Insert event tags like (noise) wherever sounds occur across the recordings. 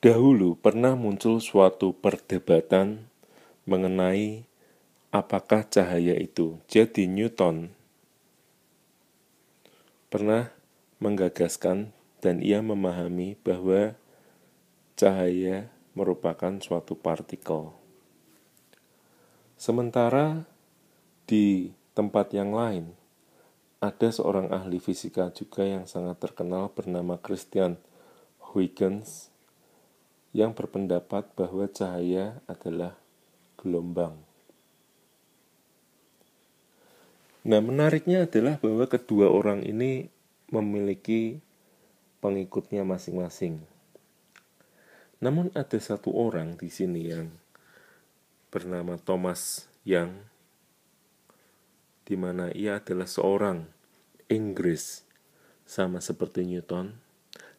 Dahulu pernah muncul suatu perdebatan mengenai apakah cahaya itu. Jadi Newton pernah menggagaskan dan ia memahami bahwa cahaya merupakan suatu partikel. Sementara di tempat yang lain ada seorang ahli fisika juga yang sangat terkenal bernama Christian Huygens yang berpendapat bahwa cahaya adalah gelombang. Nah, menariknya adalah bahwa kedua orang ini memiliki pengikutnya masing-masing. Namun ada satu orang di sini yang bernama Thomas yang di mana ia adalah seorang Inggris sama seperti Newton.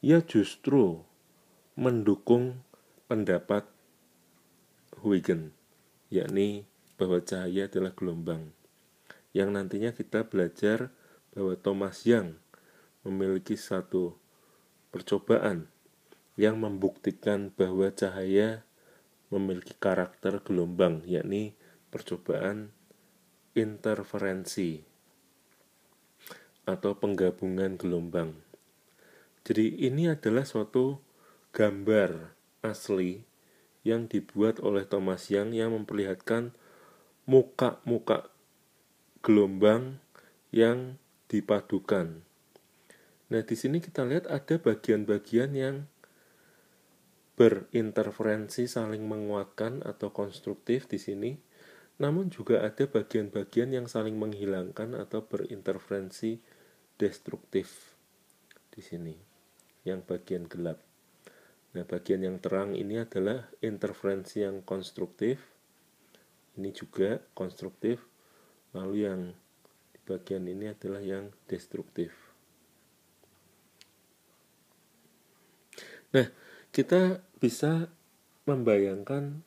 Ia justru mendukung pendapat Huygens, yakni bahwa cahaya adalah gelombang. Yang nantinya kita belajar bahwa Thomas Young memiliki satu percobaan yang membuktikan bahwa cahaya memiliki karakter gelombang, yakni percobaan interferensi atau penggabungan gelombang. Jadi ini adalah suatu gambar asli yang dibuat oleh Thomas Young yang memperlihatkan muka-muka gelombang yang dipadukan. Nah, di sini kita lihat ada bagian-bagian yang berinterferensi saling menguatkan atau konstruktif di sini, namun juga ada bagian-bagian yang saling menghilangkan atau berinterferensi destruktif di sini, yang bagian gelap. Nah, bagian yang terang ini adalah interferensi yang konstruktif. Ini juga konstruktif. Lalu yang di bagian ini adalah yang destruktif. Nah, kita bisa membayangkan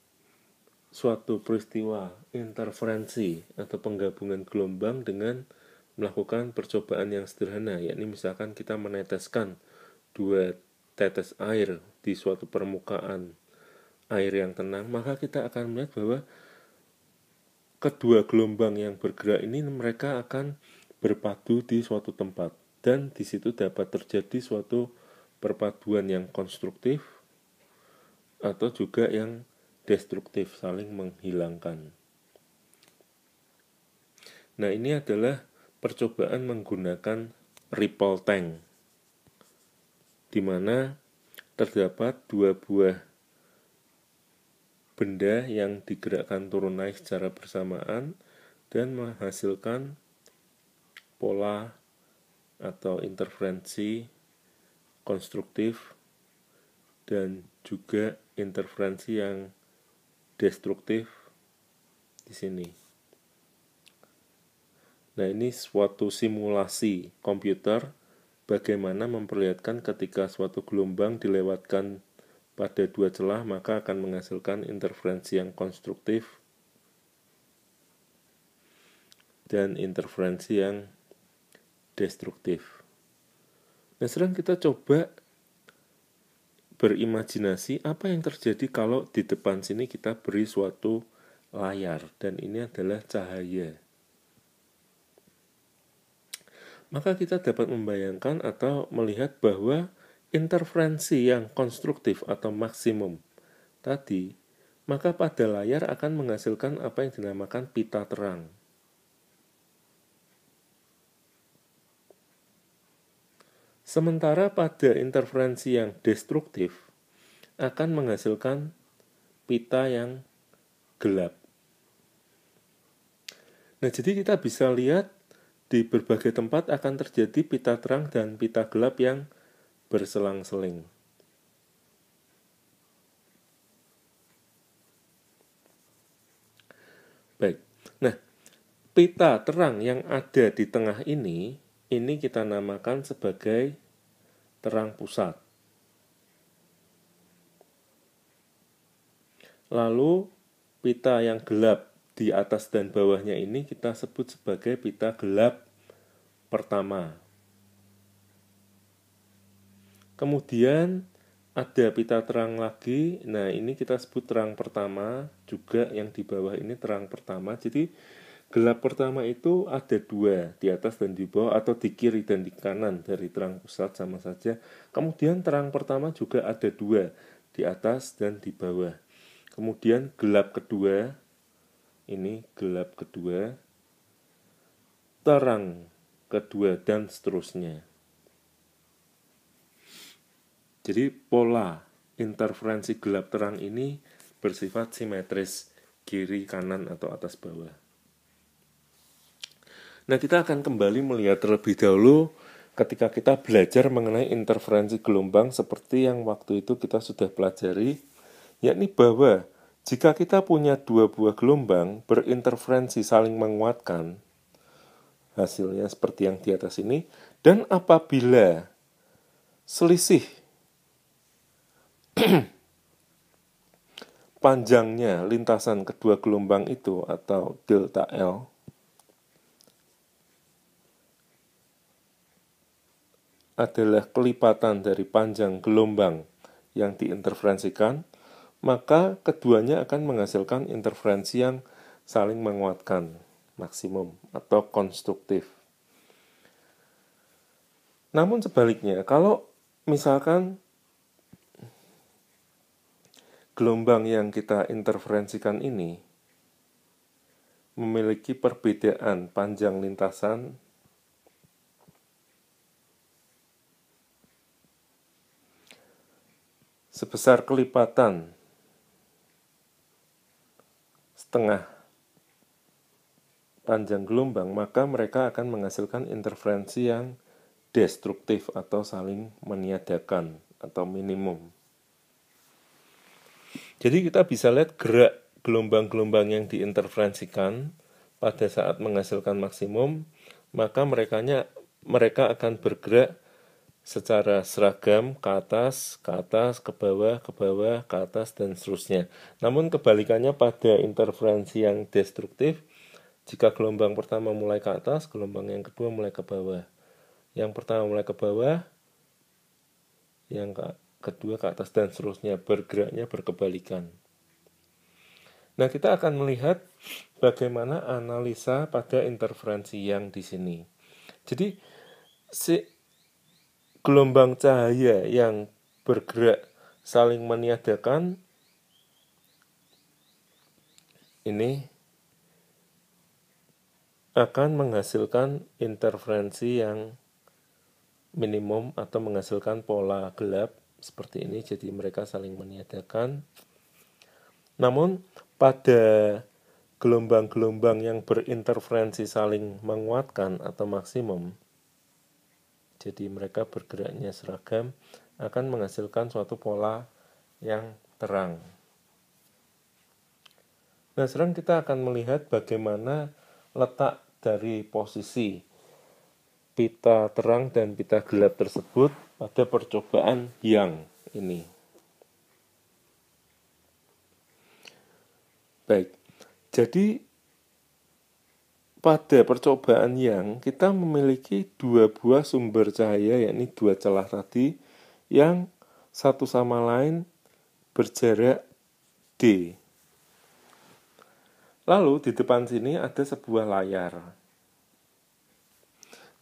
suatu peristiwa interferensi atau penggabungan gelombang dengan melakukan percobaan yang sederhana, yakni misalkan kita meneteskan dua tetes air di suatu permukaan air yang tenang, maka kita akan melihat bahwa kedua gelombang yang bergerak ini mereka akan berpadu di suatu tempat dan di situ dapat terjadi suatu perpaduan yang konstruktif atau juga yang destruktif saling menghilangkan. Nah, ini adalah percobaan menggunakan ripple tank di mana terdapat dua buah benda yang digerakkan turun naik secara bersamaan dan menghasilkan pola atau interferensi konstruktif dan juga interferensi yang destruktif di sini. Nah, ini suatu simulasi komputer Bagaimana memperlihatkan ketika suatu gelombang dilewatkan pada dua celah maka akan menghasilkan interferensi yang konstruktif dan interferensi yang destruktif. Nah sekarang kita coba berimajinasi apa yang terjadi kalau di depan sini kita beri suatu layar dan ini adalah cahaya maka kita dapat membayangkan atau melihat bahwa interferensi yang konstruktif atau maksimum tadi, maka pada layar akan menghasilkan apa yang dinamakan pita terang. Sementara pada interferensi yang destruktif akan menghasilkan pita yang gelap. Nah, jadi kita bisa lihat di berbagai tempat akan terjadi pita terang dan pita gelap yang berselang-seling. Baik. Nah, pita terang yang ada di tengah ini ini kita namakan sebagai terang pusat. Lalu pita yang gelap di atas dan bawahnya ini kita sebut sebagai pita gelap pertama. Kemudian ada pita terang lagi. Nah, ini kita sebut terang pertama juga yang di bawah ini terang pertama. Jadi gelap pertama itu ada dua di atas dan di bawah atau di kiri dan di kanan dari terang pusat sama saja. Kemudian terang pertama juga ada dua di atas dan di bawah. Kemudian gelap kedua ini gelap kedua, terang kedua, dan seterusnya. Jadi pola interferensi gelap terang ini bersifat simetris kiri, kanan, atau atas bawah. Nah, kita akan kembali melihat terlebih dahulu ketika kita belajar mengenai interferensi gelombang seperti yang waktu itu kita sudah pelajari, yakni bahwa jika kita punya dua buah gelombang berinterferensi saling menguatkan, hasilnya seperti yang di atas ini, dan apabila selisih (clears throat) panjangnya lintasan kedua gelombang itu atau delta L adalah kelipatan dari panjang gelombang yang diinterferensikan maka keduanya akan menghasilkan interferensi yang saling menguatkan maksimum atau konstruktif. Namun sebaliknya, kalau misalkan gelombang yang kita interferensikan ini memiliki perbedaan panjang lintasan sebesar kelipatan setengah panjang gelombang, maka mereka akan menghasilkan interferensi yang destruktif atau saling meniadakan atau minimum. Jadi kita bisa lihat gerak gelombang-gelombang yang diinterferensikan pada saat menghasilkan maksimum, maka merekanya mereka akan bergerak secara seragam ke atas, ke atas, ke bawah, ke bawah, ke atas, dan seterusnya. Namun kebalikannya pada interferensi yang destruktif, jika gelombang pertama mulai ke atas, gelombang yang kedua mulai ke bawah. Yang pertama mulai ke bawah, yang ke kedua ke atas, dan seterusnya bergeraknya berkebalikan. Nah, kita akan melihat bagaimana analisa pada interferensi yang di sini. Jadi, si gelombang cahaya yang bergerak saling meniadakan ini akan menghasilkan interferensi yang minimum atau menghasilkan pola gelap seperti ini jadi mereka saling meniadakan namun pada gelombang-gelombang yang berinterferensi saling menguatkan atau maksimum jadi mereka bergeraknya seragam akan menghasilkan suatu pola yang terang. Nah, sekarang kita akan melihat bagaimana letak dari posisi pita terang dan pita gelap tersebut pada percobaan yang ini. Baik. Jadi pada percobaan yang kita memiliki dua buah sumber cahaya yakni dua celah tadi yang satu sama lain berjarak D. Lalu di depan sini ada sebuah layar.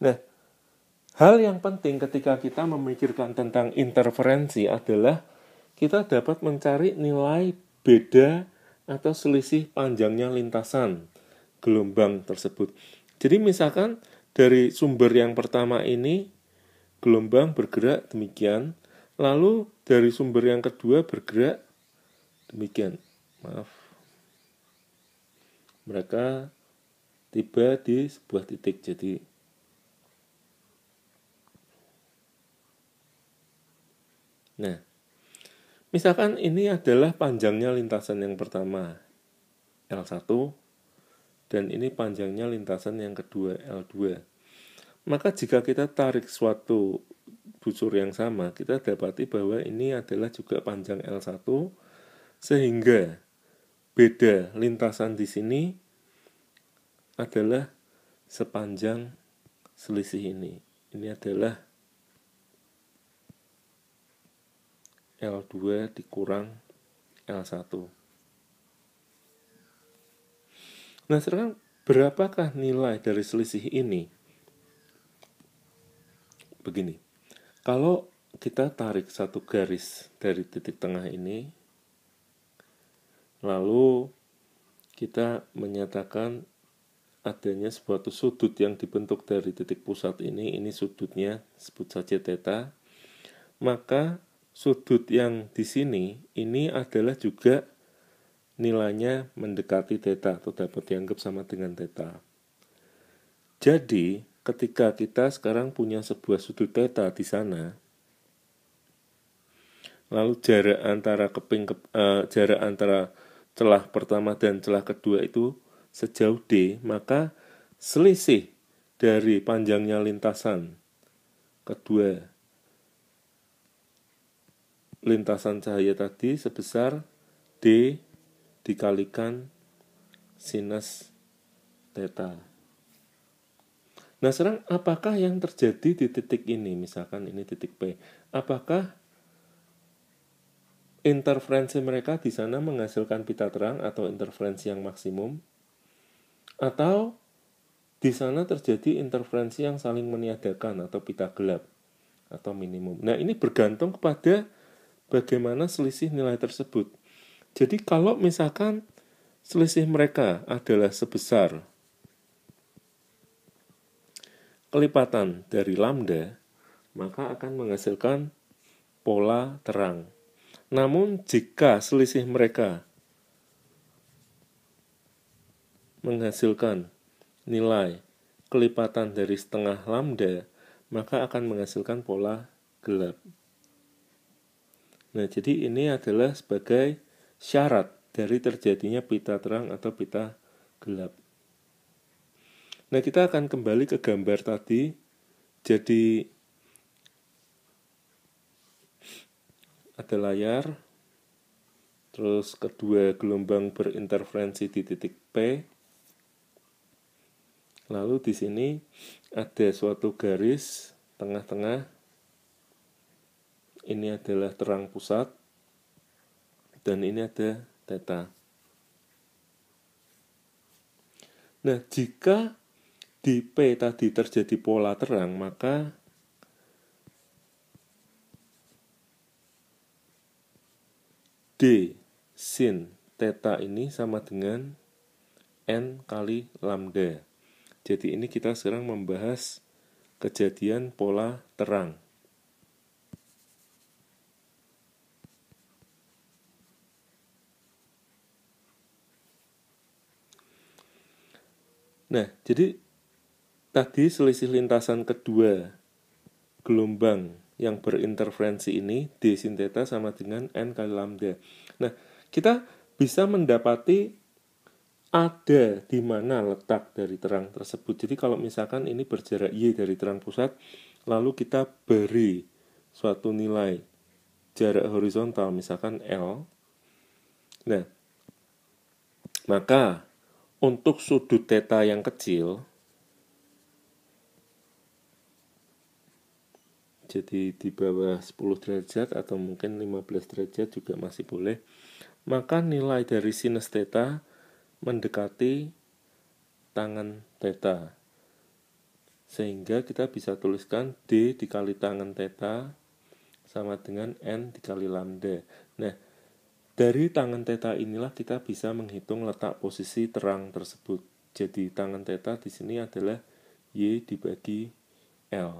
Nah, hal yang penting ketika kita memikirkan tentang interferensi adalah kita dapat mencari nilai beda atau selisih panjangnya lintasan gelombang tersebut. Jadi misalkan dari sumber yang pertama ini gelombang bergerak demikian, lalu dari sumber yang kedua bergerak demikian. Maaf. Mereka tiba di sebuah titik jadi Nah, misalkan ini adalah panjangnya lintasan yang pertama L1 dan ini panjangnya lintasan yang kedua L2. Maka jika kita tarik suatu busur yang sama, kita dapati bahwa ini adalah juga panjang L1 sehingga beda lintasan di sini adalah sepanjang selisih ini. Ini adalah L2 dikurang L1. Nah sekarang berapakah nilai dari selisih ini? Begini, kalau kita tarik satu garis dari titik tengah ini, lalu kita menyatakan adanya suatu sudut yang dibentuk dari titik pusat ini, ini sudutnya sebut saja theta, maka sudut yang di sini ini adalah juga nilainya mendekati teta atau dapat dianggap sama dengan teta. Jadi, ketika kita sekarang punya sebuah sudut teta di sana, lalu jarak antara keping ke, uh, jarak antara celah pertama dan celah kedua itu sejauh d, maka selisih dari panjangnya lintasan kedua lintasan cahaya tadi sebesar d dikalikan sinus theta. Nah, sekarang apakah yang terjadi di titik ini? Misalkan ini titik P. Apakah interferensi mereka di sana menghasilkan pita terang atau interferensi yang maksimum? Atau di sana terjadi interferensi yang saling meniadakan atau pita gelap atau minimum. Nah, ini bergantung kepada bagaimana selisih nilai tersebut. Jadi kalau misalkan selisih mereka adalah sebesar kelipatan dari lambda, maka akan menghasilkan pola terang. Namun jika selisih mereka menghasilkan nilai kelipatan dari setengah lambda, maka akan menghasilkan pola gelap. Nah, jadi ini adalah sebagai syarat dari terjadinya pita terang atau pita gelap. Nah, kita akan kembali ke gambar tadi. Jadi ada layar, terus kedua gelombang berinterferensi di titik P. Lalu di sini ada suatu garis tengah-tengah. Ini adalah terang pusat dan ini ada theta. Nah, jika di P tadi terjadi pola terang, maka D sin theta ini sama dengan N kali lambda. Jadi ini kita sekarang membahas kejadian pola terang. Nah, jadi tadi selisih lintasan kedua gelombang yang berinterferensi ini d sin theta sama dengan n kali lambda. Nah, kita bisa mendapati ada di mana letak dari terang tersebut. Jadi kalau misalkan ini berjarak y dari terang pusat, lalu kita beri suatu nilai jarak horizontal misalkan L. Nah, maka untuk sudut theta yang kecil, jadi di bawah 10 derajat atau mungkin 15 derajat juga masih boleh maka nilai dari sinus theta mendekati tangan theta sehingga kita bisa tuliskan D dikali tangan theta sama dengan N dikali lambda nah dari tangan teta inilah kita bisa menghitung letak posisi terang tersebut. Jadi tangan teta di sini adalah Y dibagi L.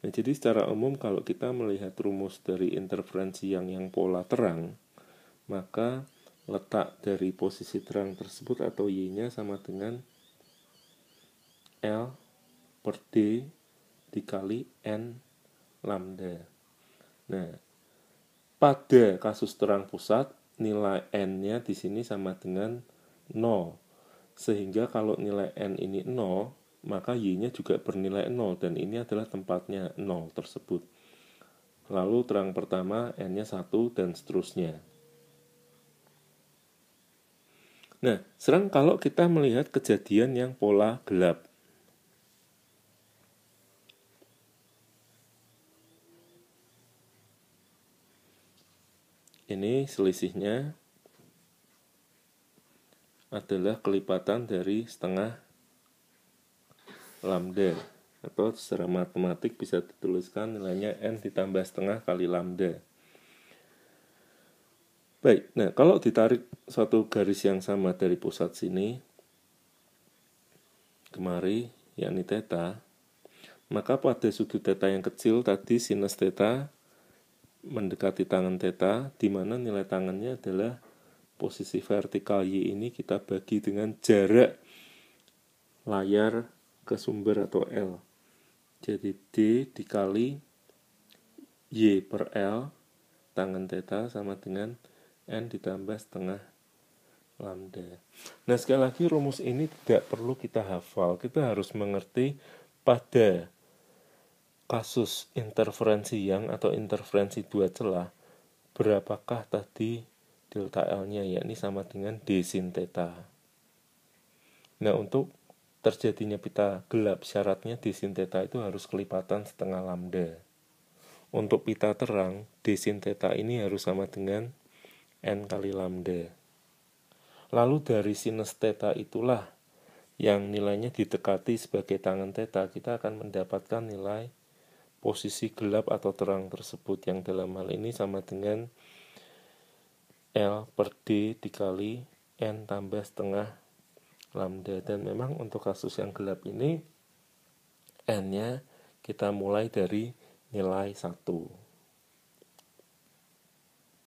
Nah, jadi secara umum kalau kita melihat rumus dari interferensi yang yang pola terang, maka letak dari posisi terang tersebut atau Y-nya sama dengan L per D dikali N lambda. Nah, pada kasus terang pusat nilai n-nya di sini sama dengan 0. Sehingga kalau nilai n ini 0, maka y-nya juga bernilai 0 dan ini adalah tempatnya 0 tersebut. Lalu terang pertama n-nya 1 dan seterusnya. Nah, sekarang kalau kita melihat kejadian yang pola gelap. ini selisihnya adalah kelipatan dari setengah lambda atau secara matematik bisa dituliskan nilainya n ditambah setengah kali lambda. Baik, nah kalau ditarik satu garis yang sama dari pusat sini kemari, yakni theta, maka pada sudut theta yang kecil tadi sinus theta mendekati tangan theta di mana nilai tangannya adalah posisi vertikal Y ini kita bagi dengan jarak layar ke sumber atau L. Jadi D dikali Y per L tangan theta sama dengan N ditambah setengah lambda. Nah sekali lagi rumus ini tidak perlu kita hafal, kita harus mengerti pada kasus interferensi yang atau interferensi dua celah berapakah tadi delta L-nya yakni sama dengan D sin theta. Nah, untuk terjadinya pita gelap syaratnya D sin theta itu harus kelipatan setengah lambda. Untuk pita terang, D sin theta ini harus sama dengan N kali lambda. Lalu dari sinus theta itulah yang nilainya didekati sebagai tangan theta, kita akan mendapatkan nilai posisi gelap atau terang tersebut yang dalam hal ini sama dengan L per D dikali N tambah setengah lambda dan memang untuk kasus yang gelap ini N-nya kita mulai dari nilai 1